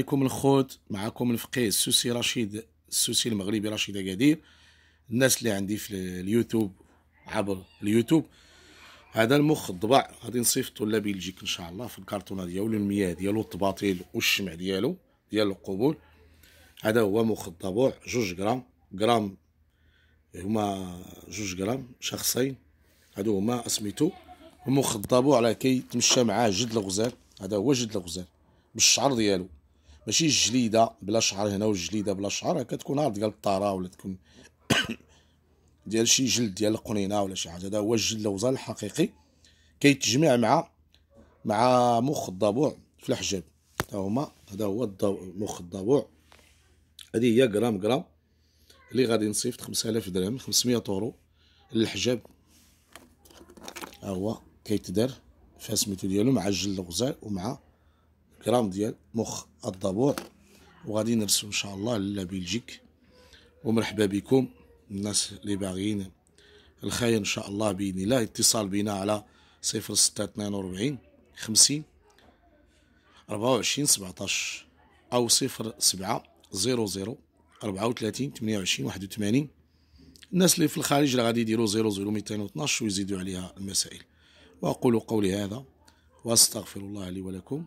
عليكم الخوت معكم الفقيه السوسي رشيد السوسي المغربي رشيد اكادير الناس اللي عندي في اليوتيوب عبر اليوتيوب هذا المخ الضبع غادي نصيفطو لبلجيك ان شاء الله في الكرتونه ديالو المياه ديالو الطباطيل والشمع ديالو ديال القبول هذا هو مخ الضبوع جوج غرام غرام هما جوج غرام شخصين هادو هما اسميتو المخ الضبوع راه كيتمشى معاه جد الغزال هذا هو جد الغزال بالشعر ديالو ماشي الجليده بلا شعر هنا والجليده بلا شعر كتكون عرض ديال الطاره ولا تكون ديال شي جلد ديال القنينه ولا شي حاجه هذا هو الجلد اللوزه الحقيقي كيتجمع مع مع مخ الضبوع في الحجاب حتى هما هذا هو مخ الضبوع هذه هي غرام غرام اللي غادي نصيفط 5000 درهم 500 طورو للحجاب ها هو كيتدار فاسميتو ديالو مع الجلد الغزال ومع غرام ديال مخ الضبوع وغادي نرسم ان شاء الله لبلجيك ومرحبا بكم الناس اللي باغيين الخير ان شاء الله باذن الله اتصال بنا على 0642 50 24 17 او 07 00 34 28 81 الناس اللي في الخارج راه غادي يديروا 212 ويزيدوا عليها المسائل واقول قولي هذا واستغفر الله لي ولكم